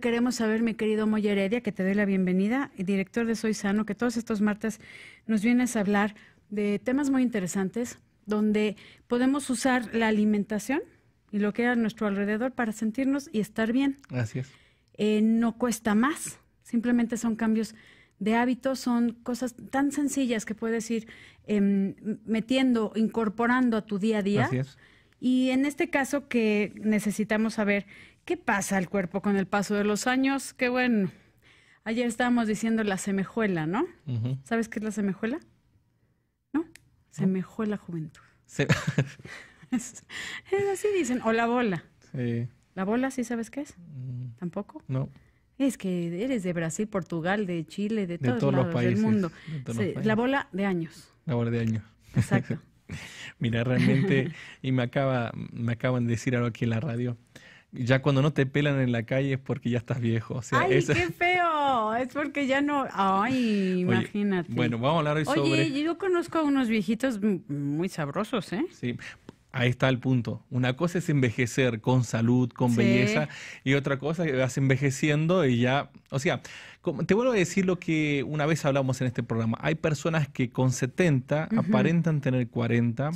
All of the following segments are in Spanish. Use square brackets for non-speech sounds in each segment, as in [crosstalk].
Queremos saber, mi querido Moy que te doy la bienvenida, director de Soy Sano, que todos estos martes nos vienes a hablar de temas muy interesantes donde podemos usar la alimentación y lo que hay a nuestro alrededor para sentirnos y estar bien. Gracias. Eh, no cuesta más, simplemente son cambios de hábitos, son cosas tan sencillas que puedes ir em, metiendo, incorporando a tu día a día. Así Y en este caso que necesitamos saber ¿Qué pasa al cuerpo con el paso de los años? Qué bueno. Ayer estábamos diciendo la semejuela, ¿no? ¿Sabes qué es la semejuela? ¿No? Semejuela juventud. [laughs] es, así dicen. O la bola. Sí. ¿La bola sí sabes qué es? Mm. ¿Tampoco? No. Es que eres de Brasil, Portugal, de Chile, de, todos, los países, del mundo. La bola de años. La bola de años. Exacto. [laughs] Mira, realmente, y me acaba, me acaban de decir algo aquí en la radio ya cuando no te pelan en la calle es porque ya estás viejo. O sea, ¡Ay, qué feo! Es porque ya no... ¡Ay, imagínate! bueno, vamos a hablar hoy sobre... Oye, yo conozco a unos viejitos muy sabrosos, ¿eh? Sí. Ahí está el punto. Una cosa es envejecer con salud, con belleza, y otra cosa que vas envejeciendo y ya. O sea, te vuelvo a decir lo que una vez hablamos en este programa. Hay personas que con 70 aparentan tener 40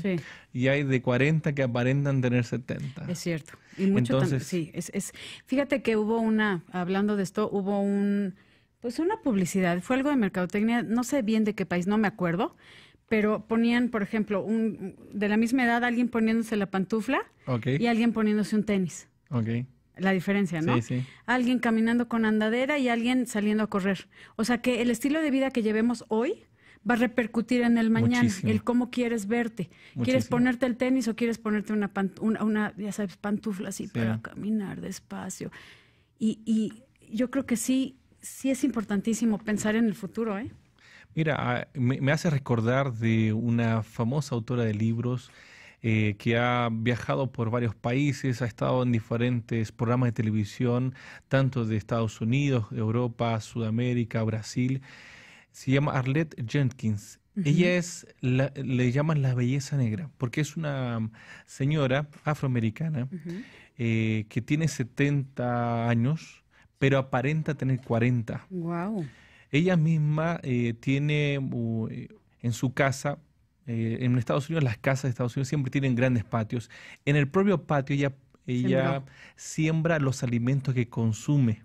y hay de 40 que aparentan tener 70. Es cierto. Y mucho Entonces, sí, fíjate que hubo una, hablando de esto, hubo un, pues una publicidad, fue algo de mercadotecnia, no sé bien de qué país, no me acuerdo pero ponían, por ejemplo, un, de la misma edad alguien poniéndose la pantufla y alguien poniéndose un tenis. La diferencia, ¿no? Alguien caminando con andadera y alguien saliendo a correr. O sea que el estilo de vida que llevemos hoy va a repercutir en el mañana, el cómo quieres verte. ¿Quieres ponerte el tenis o quieres ponerte una, ya sabes, pantufla así para caminar despacio? Y, y yo creo que sí, sí es importantísimo pensar en el futuro, ¿eh? Mira, ah, me, hace recordar de una famosa autora de libros eh, que ha viajado por varios países, ha estado en diferentes programas de televisión, tanto de Estados Unidos, Europa, Sudamérica, Brasil. Se llama Arlette Jenkins. Ella es, le llaman la belleza negra, porque es una mm, señora afroamericana eh, que tiene 70 años, pero aparenta tener 40. ¡Wow! Ella misma eh, tiene eh, en su casa, eh, en Estados Unidos, las casas de Estados Unidos siempre tienen grandes patios. En el propio patio ella, ella siembra los alimentos que consume.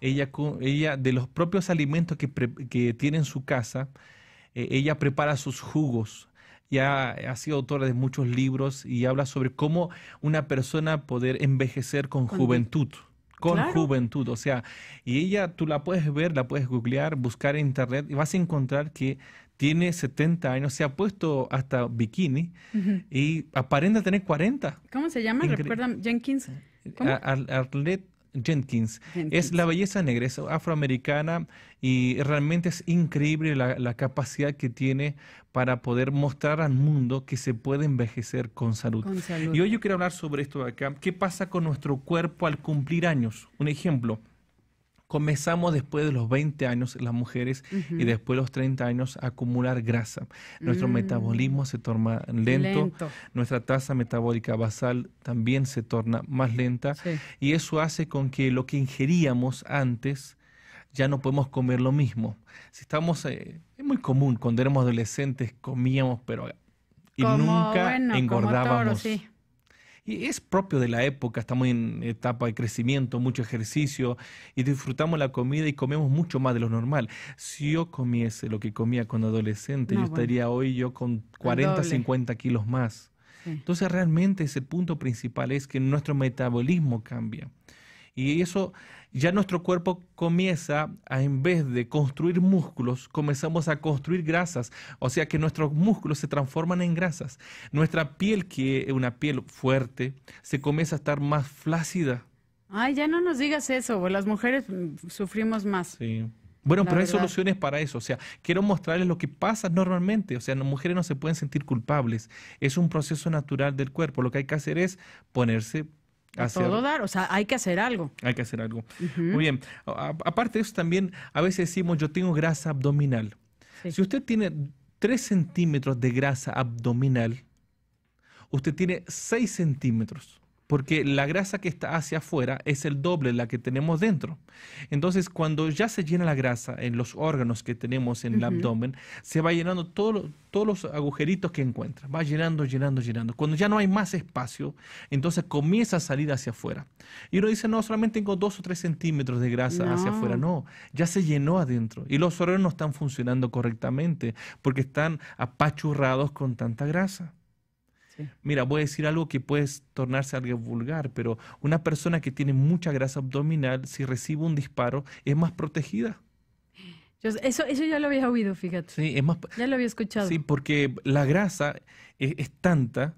Ella, ella, de los propios alimentos que, que tiene en su casa, ella prepara sus jugos. Ya ha, sido autora de muchos libros y habla sobre cómo una persona poder envejecer con juventud con juventud. O sea, y ella tú la puedes ver, la puedes googlear, buscar en internet y vas a encontrar que tiene 70 años, se ha puesto hasta bikini y aparenta tener 40. ¿Cómo se llama? Recuerda, Recuerdan, Jenkins. Eh, ¿Cómo? Arlette Jenkins. Es la belleza negra, es afroamericana y realmente es increíble la, capacidad que tiene para poder mostrar al mundo que se puede envejecer con salud. con salud. Y hoy yo quiero hablar sobre esto de acá. ¿Qué pasa con nuestro cuerpo al cumplir años? Un ejemplo comenzamos después de los 20 años las mujeres y después de los 30 años a acumular grasa. Nuestro mm. metabolismo se torna lento, nuestra tasa metabólica basal también se torna más lenta y eso hace con que lo que ingeríamos antes ya no podemos comer lo mismo. Si estamos, eh, es muy común, cuando éramos adolescentes comíamos, pero y nunca engordábamos. Y es propio de la época, estamos en etapa de crecimiento, mucho ejercicio y disfrutamos la comida y comemos mucho más de lo normal. Si yo comiese lo que comía cuando adolescente, yo estaría hoy yo con 40, 50 kilos más. Entonces realmente ese punto principal es que nuestro metabolismo cambia. Y eso ya nuestro cuerpo comienza a, en vez de construir músculos, comenzamos a construir grasas. O sea que nuestros músculos se transforman en grasas. Nuestra piel, que es una piel fuerte, se comienza a estar más flácida. Ay, ya no nos digas eso, las mujeres mm, sufrimos más. Sí. Bueno, pero hay soluciones para eso. O sea, quiero mostrarles lo que pasa normalmente. O sea, las mujeres no se pueden sentir culpables. Es un proceso natural del cuerpo. Lo que hay que hacer es ponerse todo dar, o sea, hay que hacer algo. Hay que hacer algo. Muy bien. aparte de eso, también a veces decimos, yo tengo grasa abdominal. Si usted tiene 3 centímetros de grasa abdominal, usted tiene 6 centímetros porque la grasa que está hacia afuera es el doble de la que tenemos dentro. Entonces, cuando ya se llena la grasa en los órganos que tenemos en el abdomen, se va llenando todos los agujeritos que encuentra, va llenando, llenando, llenando. Cuando ya no hay más espacio, entonces comienza a salir hacia afuera. Y uno dice, no, solamente tengo dos o tres centímetros de grasa hacia afuera, no, ya se llenó adentro. Y los órganos no están funcionando correctamente porque están apachurrados con tanta grasa. Mira, voy a decir algo que puede tornarse algo vulgar, pero una persona que tiene mucha grasa abdominal, si recibe un disparo, es más protegida. Yo, eso, eso ya lo había oído, fíjate. Sí, más, ya lo había escuchado. Sí, porque la grasa e, es tanta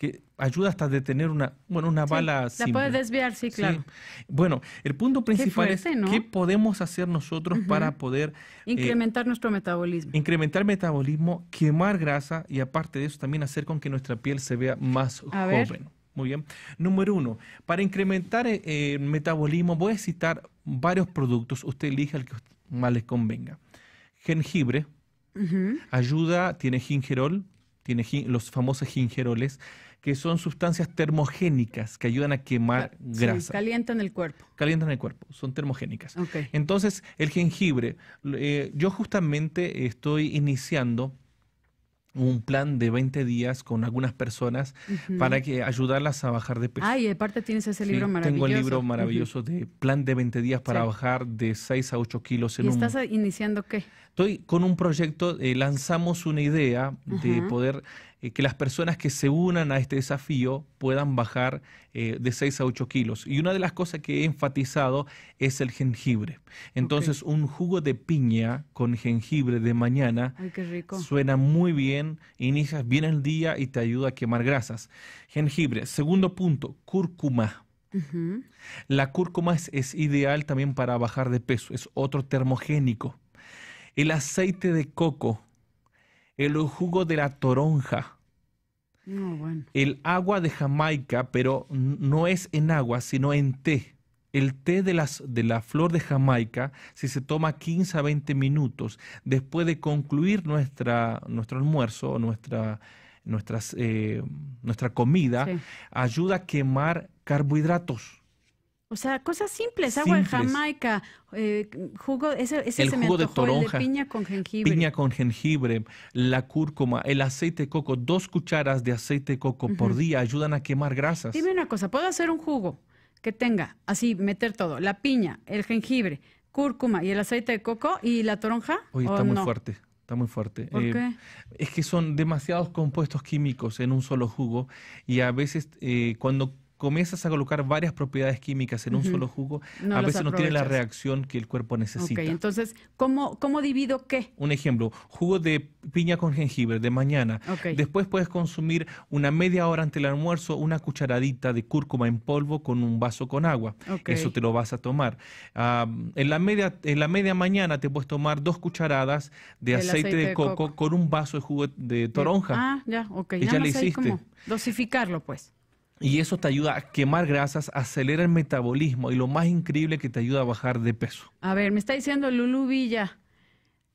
que ayuda hasta a detener una, bueno, una bala. Simple. La puede desviar, sí, claro. Bueno, el punto principal es qué podemos hacer nosotros para poder... Eh, incrementar nuestro metabolismo. Incrementar metabolismo, quemar grasa y aparte de eso también hacer con que nuestra piel se vea más joven. Muy bien. Número uno, para incrementar eh, el, metabolismo voy a citar varios productos. Usted elige el que más le convenga. Jengibre, ayuda, tiene gingerol, tiene los famosos gingeroles que son sustancias termogénicas que ayudan a quemar sí, grasa. Calientan el cuerpo. Calientan el cuerpo, son termogénicas. Entonces, el jengibre, eh, yo justamente estoy iniciando un plan de 20 días con algunas personas para que ayudarlas a bajar de peso. Ah, y aparte tienes ese libro maravilloso. Tengo el libro maravilloso de plan de 20 días para bajar de 6 a 8 kilos en ¿Y estás iniciando qué? Estoy con un proyecto, eh, lanzamos una idea de poder eh, que las personas que se unan a este desafío puedan bajar eh, de 6 a 8 kilos. Y una de las cosas que he enfatizado es el jengibre. Entonces, un jugo de piña con jengibre de mañana suena muy bien, inicias bien el día y te ayuda a quemar grasas. Jengibre. Segundo punto, cúrcuma. La cúrcuma es, ideal también para bajar de peso, es otro termogénico. El aceite de coco el jugo de la toronja. El agua de Jamaica, pero no es en agua, sino en té. El té de, las, de la flor de Jamaica, si se toma 15 a 20 minutos después de concluir nuestra, nuestro almuerzo, nuestra, nuestras, eh, nuestra comida, ayuda a quemar carbohidratos. O sea, cosas simples, agua en Jamaica, eh, jugo, ese, de toronja, el de piña con jengibre. Piña con jengibre, la cúrcuma, el aceite de coco, dos cucharas de aceite de coco por día ayudan a quemar grasas. Dime una cosa, ¿puedo hacer un jugo que tenga así, meter todo? La piña, el jengibre, cúrcuma y el aceite de coco y la toronja. Oye, está muy fuerte está muy fuerte. ¿Por eh, Es que son demasiados compuestos químicos en un solo jugo y a veces eh, cuando comienzas a colocar varias propiedades químicas en un solo jugo, a veces no tiene la reacción que el cuerpo necesita. Ok, entonces, ¿cómo, divido qué? Un ejemplo, jugo de piña con jengibre de mañana. Después puedes consumir una media hora ante el almuerzo una cucharadita de cúrcuma en polvo con un vaso con agua. Eso te lo vas a tomar. en, la media, en la media mañana te puedes tomar dos cucharadas de aceite, de, coco, con un vaso de jugo de toronja. Ah, ya, ok. ya, le hiciste. dosificarlo, pues. Y eso te ayuda a quemar grasas, acelera el metabolismo y lo más increíble que te ayuda a bajar de peso. A ver, me está diciendo Lulu Villa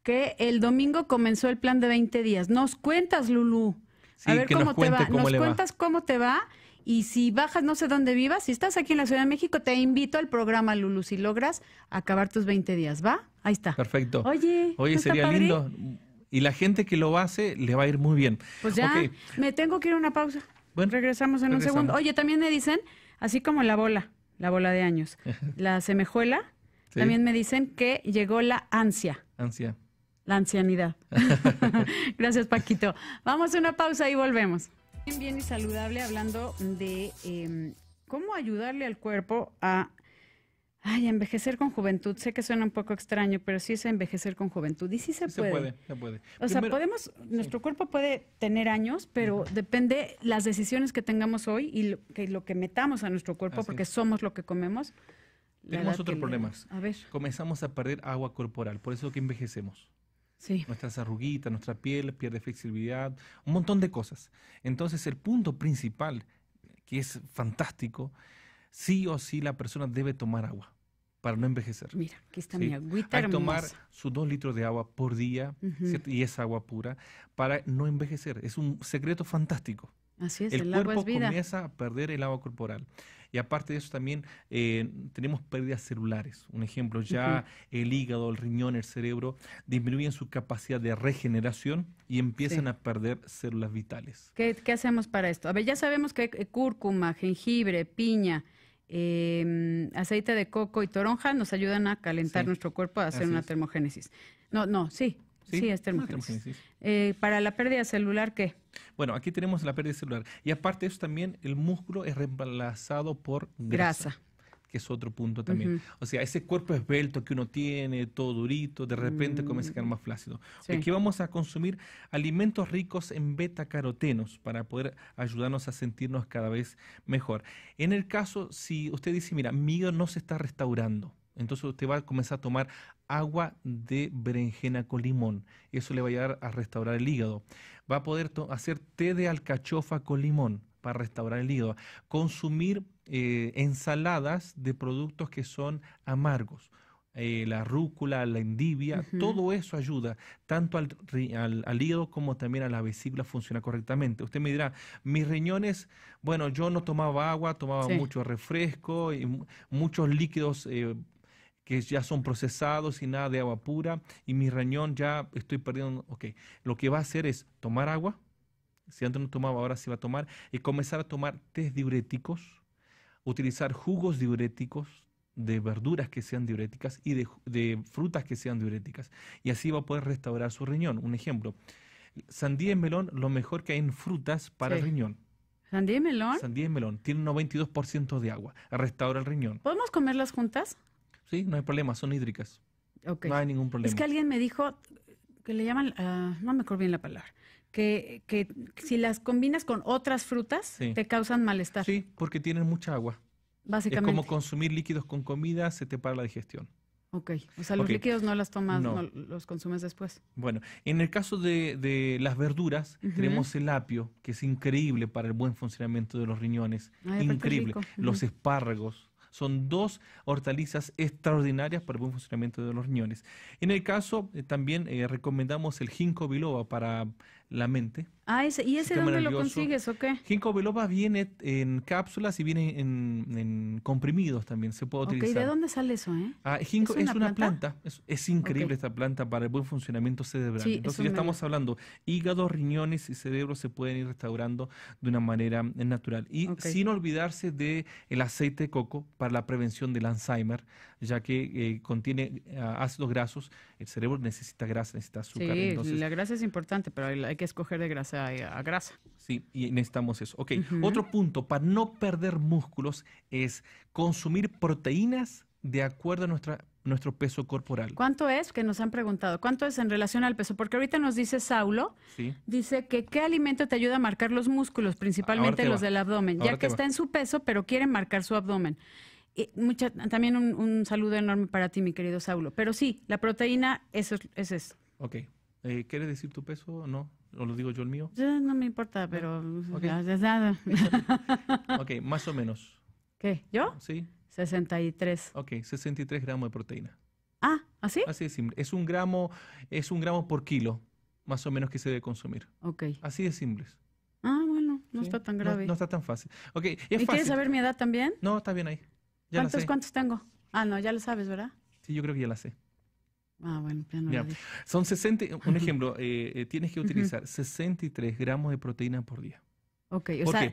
que el domingo comenzó el plan de 20 días. ¿Nos cuentas, Lulu? a ver cómo te va. nos cuentas cómo te va. Y si bajas no sé dónde vivas, si estás aquí en la Ciudad de México, te invito al programa Lulu si logras acabar tus 20 días, ¿va? Ahí está. Perfecto. Oye, sería lindo. Y la gente que lo hace le va a ir muy bien. Pues ya, me tengo que ir a una pausa. Bueno, regresamos en un segundo. Oye, también me dicen, así como la bola, la bola de años, [laughs] la semejuela, también me dicen que llegó la ansia. Ansia. La ancianidad. [laughs] [laughs] Gracias, Paquito. Vamos a una pausa y volvemos. Bien, bien y saludable hablando de em, cómo ayudarle al cuerpo a Ay, envejecer con juventud. Sé que suena un poco extraño, pero sí es envejecer con juventud. Y sí se, puede. se puede. Se puede, O sea, podemos, nuestro cuerpo puede tener años, pero depende las decisiones que tengamos hoy y lo que, metamos a nuestro cuerpo, porque somos lo que comemos. Tenemos otros problemas. A ver. Comenzamos a perder agua corporal, por eso que envejecemos. Sí. Nuestras arruguitas, nuestra piel pierde flexibilidad, un montón de cosas. Entonces, el punto principal, que es fantástico, sí o sí la persona debe tomar agua para no envejecer. Mira, aquí está mi agüita. Hay que tomar sus dos litros de agua por día, y es agua pura, para no envejecer. Es un secreto fantástico. Así es, el, agua es vida. comienza a perder el agua corporal. Y aparte de eso también eh, tenemos pérdidas celulares. Un ejemplo, ya el hígado, el riñón, el cerebro disminuyen su capacidad de regeneración y empiezan a perder células vitales. ¿Qué, ¿Qué, hacemos para esto? A ver, ya sabemos que eh, cúrcuma, jengibre, piña, Em, aceite de coco y toronja nos ayudan a calentar nuestro cuerpo a hacer una termogénesis. No, no, sí, Sí, es termogénesis. Eh, para la pérdida celular, ¿qué? Bueno, aquí tenemos la pérdida celular. Y aparte de eso también, el músculo es reemplazado por grasa es otro punto también. O sea, ese cuerpo esbelto que uno tiene, todo durito, de repente comienza a quedar mm, más flácido. Es que vamos a consumir alimentos ricos en beta-carotenos para poder ayudarnos a sentirnos cada vez mejor. En el caso, si usted dice, mira, mi hígado no se está restaurando, entonces usted va a comenzar a tomar agua de berenjena con limón. Eso le va a ayudar a restaurar el hígado. Va a poder hacer té de alcachofa con limón para restaurar el hígado. Consumir eh, ensaladas de productos que son amargos. Eh, la rúcula, la endivia, todo eso ayuda tanto al, hígado como también a la vesícula funciona funcionar correctamente. Usted me dirá, mis riñones, bueno, yo no tomaba agua, tomaba mucho refresco, y muchos líquidos eh, que ya son procesados y nada de agua pura, y mi riñón ya estoy perdiendo. Ok, lo que va a hacer es tomar agua, si antes no tomaba, ahora sí va a tomar, y comenzar a tomar test diuréticos utilizar jugos diuréticos de verduras que sean diuréticas y de, frutas que sean diuréticas. Y así va a poder restaurar su riñón. Un ejemplo, sandía y melón, lo mejor que hay en frutas para el riñón. ¿Sandía y melón? Sandía y melón. Tiene un 92% de agua. Restaura el riñón. ¿Podemos comerlas juntas? Sí, no hay problema. Son hídricas. No hay ningún problema. Es que alguien me dijo, que le llaman, ah, no me acuerdo bien la palabra, que, que si las combinas con otras frutas, te causan malestar. Sí, porque tienen mucha agua. Básicamente. Es como consumir líquidos con comida, se te para la digestión. Ok, o sea, los líquidos no las tomas, no. los consumes después. Bueno, en el caso de, de las verduras, tenemos el apio, que es increíble para el buen funcionamiento de los riñones. increíble. Los espárragos, son dos hortalizas extraordinarias para el buen funcionamiento de los riñones. En el caso, eh, también eh, recomendamos el ginkgo biloba para la mente. Ah, ese, ¿y ese dónde lo consigues o qué? Ginkgo biloba viene en cápsulas y viene en, comprimidos también, se puede utilizar. ¿De dónde sale eso? Eh? Ah, ginkgo es una, planta, Es, increíble esta planta para el buen funcionamiento cerebral. Entonces ya estamos hablando, hígados, riñones y cerebro se pueden ir restaurando de una manera natural. Y sin olvidarse de el aceite de coco para la prevención del Alzheimer ya que eh, contiene eh, ácidos grasos. El cerebro necesita grasa, necesita azúcar. Sí, la grasa es importante, pero hay que escoger de grasa eh, a, grasa. Sí, y necesitamos eso. Ok, otro punto para no perder músculos es consumir proteínas de acuerdo a nuestra nuestro peso corporal. ¿Cuánto es? Que nos han preguntado. ¿Cuánto es en relación al peso? Porque ahorita nos dice Saulo, dice que qué alimento te ayuda a marcar los músculos, principalmente los del abdomen, ya que está en su peso, pero quiere marcar su abdomen mucha, también un, saludo enorme para ti, mi querido Saulo. Pero sí, la proteína, eso, eso Ok. Eh, ¿Quieres decir tu peso o no? ¿O lo digo yo el mío? no me importa, pero... [laughs] ok, más o menos. ¿Qué? ¿Yo? Sí. 63. Ok, 63 gramos de proteína. Ah, ¿ah ¿así? Así es simple. Es un gramo, es un gramo por kilo, más o menos, que se debe consumir. Ok. Así de simples. Ah, bueno, no está tan grave. No, está tan fácil. Ok, ¿Y quieres saber mi edad también? No, está bien ahí. ¿Cuántos, ¿Cuántos tengo? Ah, no, ya lo sabes, ¿verdad? Sí, yo creo que ya la sé. Ah, bueno, ya no Son 60, un ejemplo, eh, eh, tienes que utilizar 63 gramos de proteína por día. Ok, o sea,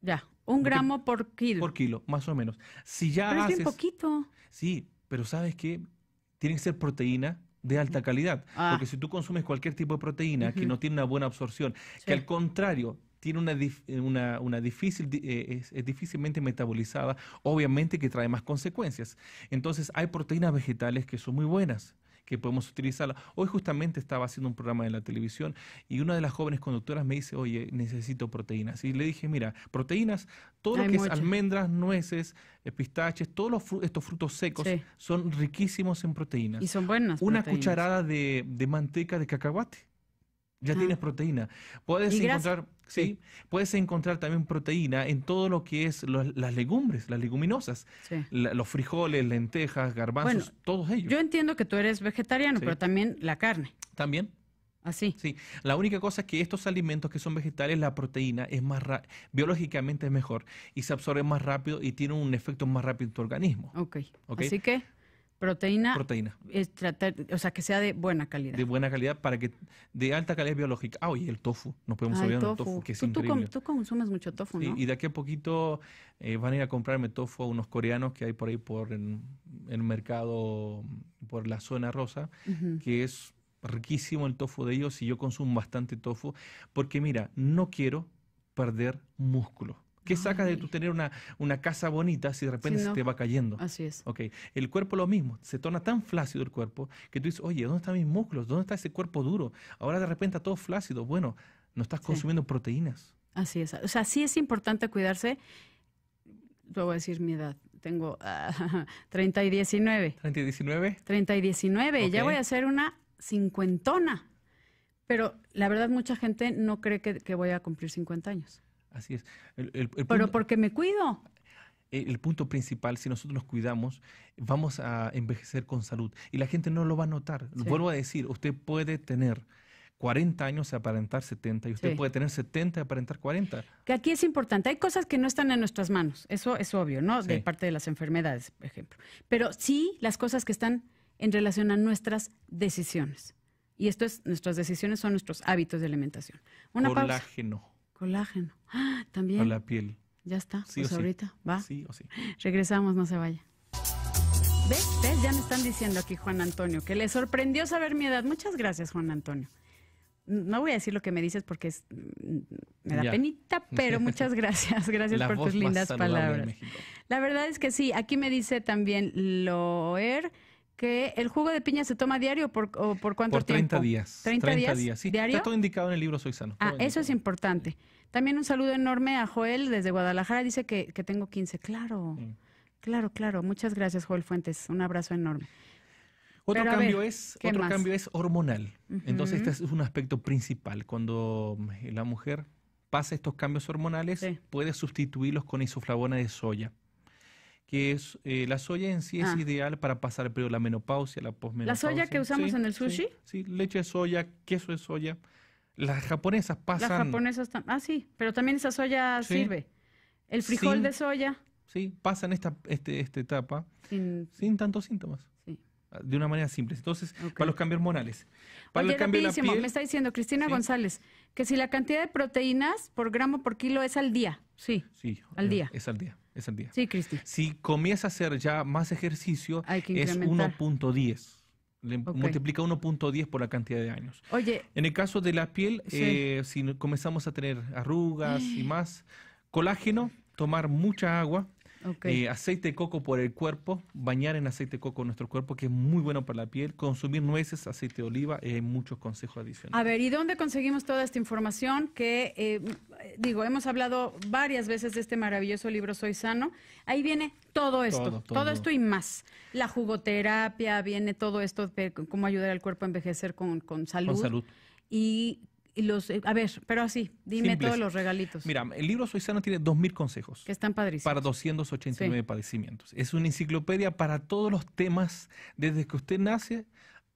ya, un gramo por kilo. Por kilo, más o menos. Si ya haces, es un poquito. Sí, pero ¿sabes qué? Tiene que ser proteína de alta mm. calidad. Ah. Porque si tú consumes cualquier tipo de proteína que no tiene una buena absorción, que al contrario tiene una, eh, difícil, eh, es, difícilmente metabolizada, obviamente que trae más consecuencias. Entonces hay proteínas vegetales que son muy buenas que podemos utilizarlas. Hoy justamente estaba haciendo un programa en la televisión y una de las jóvenes conductoras me dice, oye, necesito proteínas. Y le dije, mira, proteínas, todo lo que es almendras, nueces, eh, pistaches, todos estos frutos secos son riquísimos en proteínas. Y son buenas. Una cucharada de, manteca de cacahuate. Ya ah. tienes proteína. Puedes encontrar ¿sí? Puedes encontrar también proteína en todo lo que es las legumbres, las leguminosas, los frijoles, lentejas, garbanzos, todos ellos. Yo entiendo que tú eres vegetariano, pero también la carne. También. Así. Sí, la única cosa es que estos alimentos que son vegetales, la proteína es más biológicamente es mejor y se absorbe más rápido y tiene un efecto más rápido en tu organismo. Ok. okay? Así que Proteína. Proteína. o sea, que sea de buena calidad. De buena calidad para que. De alta calidad biológica. Ah, y el tofu. Nos podemos olvidar el tofu, que es tú, Tú, consumes mucho tofu, ¿no? y de aquí a poquito eh, van a ir a comprarme tofu a unos coreanos que hay por ahí por el, el mercado, por la zona rosa, que es riquísimo el tofu de ellos y yo consumo bastante tofu. Porque mira, no quiero perder músculo ¿Qué sacas de tu tener una, una casa bonita si de repente se te va cayendo? Así es. Ok. El cuerpo lo mismo, se torna tan flácido el cuerpo que tú dices, oye, ¿dónde están mis músculos? ¿Dónde está ese cuerpo duro? Ahora de repente todo flácido. Bueno, no estás consumiendo proteínas. Así es. O sea, sí es importante cuidarse. Te voy a decir mi edad. Tengo 30 ah, [laughs] y 19. ¿30 y 19? 30 y 19. Ya voy a ser una cincuentona. Pero la verdad, mucha gente no cree que voy a cumplir 50 años. Así es. Pero porque me cuido. Eh, el punto principal, si nosotros nos cuidamos, vamos a envejecer con salud y la gente no lo va a notar. Vuelvo a decir, usted puede tener 40 años y aparentar 70 y usted puede tener 70 y aparentar 40. Que aquí es importante, hay cosas que no están en nuestras manos, eso es obvio, ¿no? De parte de las enfermedades, por ejemplo. Pero sí las cosas que están en relación a nuestras decisiones. Y esto es, nuestras decisiones son nuestros hábitos de alimentación. Una Colágeno. Colágeno. ¡Ah! También. la piel. Ya está. Sí pues ahorita. Va. Sí o sí. Regresamos, no se vaya. ¿Ves? ¿Ves? Ya me están diciendo aquí Juan Antonio que le sorprendió saber mi edad. Muchas gracias, Juan Antonio. No voy a decir lo que me dices porque mm, me da penita, pero [laughs] muchas gracias. Gracias por tus lindas palabras. La verdad es que sí, aquí me dice también Loer que el jugo de piña se toma diario por, o por cuánto tiempo? Días, 30, días. 30 días. Sí, Está todo indicado en el libro Soy Sano. Ah, eso es importante. También un saludo enorme a Joel desde Guadalajara. Dice que, tengo 15. Claro, mm. claro, claro. Muchas gracias, Joel Fuentes. Un abrazo enorme. Otro, cambio, es, cambio es hormonal. Entonces, este es un aspecto principal. Cuando eh, la mujer pasa estos cambios hormonales, puede sustituirlos con isoflavona de soya que es, eh, la soya en sí es ah. ideal para pasar el periodo de la menopausia, la posmenopausia. ¿La soya que usamos en el sushi? Sí, leche de soya, queso de soya. Las japonesas pasan... Las japonesas, ah, sí, pero también esa soya sirve. El frijol de soya. Sí, pasan esta, este, esta etapa sin, tantos síntomas. Sí. De una manera simple. Entonces, para los cambios hormonales. Para Oye, me está diciendo Cristina González que si la cantidad de proteínas por gramo por kilo es al día. Sí, sí al día. Es al día es día. Sí, Si comienza a hacer ya más ejercicio, es 1.10. multiplica 1.10 por la cantidad de años. Oye. En el caso de la piel, eh, si comenzamos a tener arrugas y [gasps] más, colágeno, tomar mucha agua, eh, aceite de coco por el cuerpo, bañar en aceite de coco nuestro cuerpo, que es muy bueno para la piel, consumir nueces, aceite de oliva, eh, hay muchos consejos adicionales. A ver, ¿y dónde conseguimos toda esta información que digo, hemos hablado varias veces de este maravilloso libro Soy Sano. Ahí viene todo esto, todo, esto y más. La jugoterapia, viene todo esto de cómo ayudar al cuerpo a envejecer con, salud. Con salud. Y los, eh, a ver, pero así, dime todos los regalitos. Mira, el libro Soy Sano tiene 2.000 consejos. Que están padrísimos. Para 289 padecimientos. Es una enciclopedia para todos los temas, desde que usted nace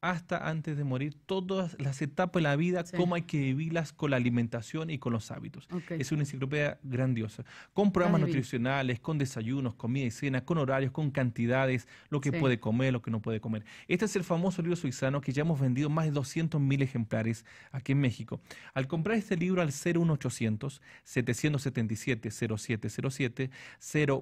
hasta antes de morir, todas las etapas de la vida, cómo hay que vivirlas con la alimentación y con los hábitos. Es una enciclopedia grandiosa, con programas nutricionales, con desayunos, comida y cena, con horarios, con cantidades, lo que puede comer, lo que no puede comer. Este es el famoso libro suizano que ya hemos vendido más de mil ejemplares aquí en México. Al comprar este libro al 01800 777 0707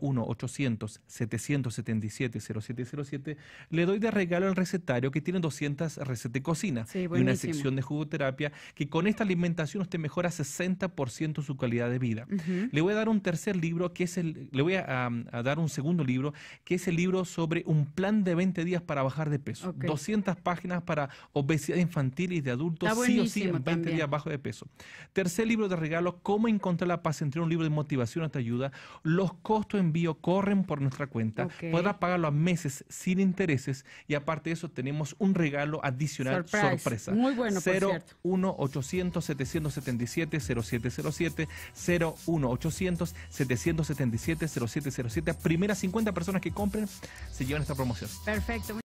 01800 777 0707 le doy de regalo al recetario que tiene 200 recetas de Cocina y una sección de jugoterapia que con esta alimentación usted mejora 60% su calidad de vida. Le voy a dar un tercer libro que es el, le voy a, dar un segundo libro que es el libro sobre un plan de 20 días para bajar de peso. 200 páginas para obesidad infantil y de adultos, sí o sí, 20 días bajo de peso. Tercer libro de regalo, cómo encontrar la paz entre un libro de motivación hasta ayuda. Los costos de envío corren por nuestra cuenta. podrás Podrá pagarlo a meses sin intereses y aparte de eso tenemos un regalo lo adicional sorpresa. Muy bueno, 777 0707 777 0707. Primeras 50 personas que compren se llevan esta promoción. Perfecto.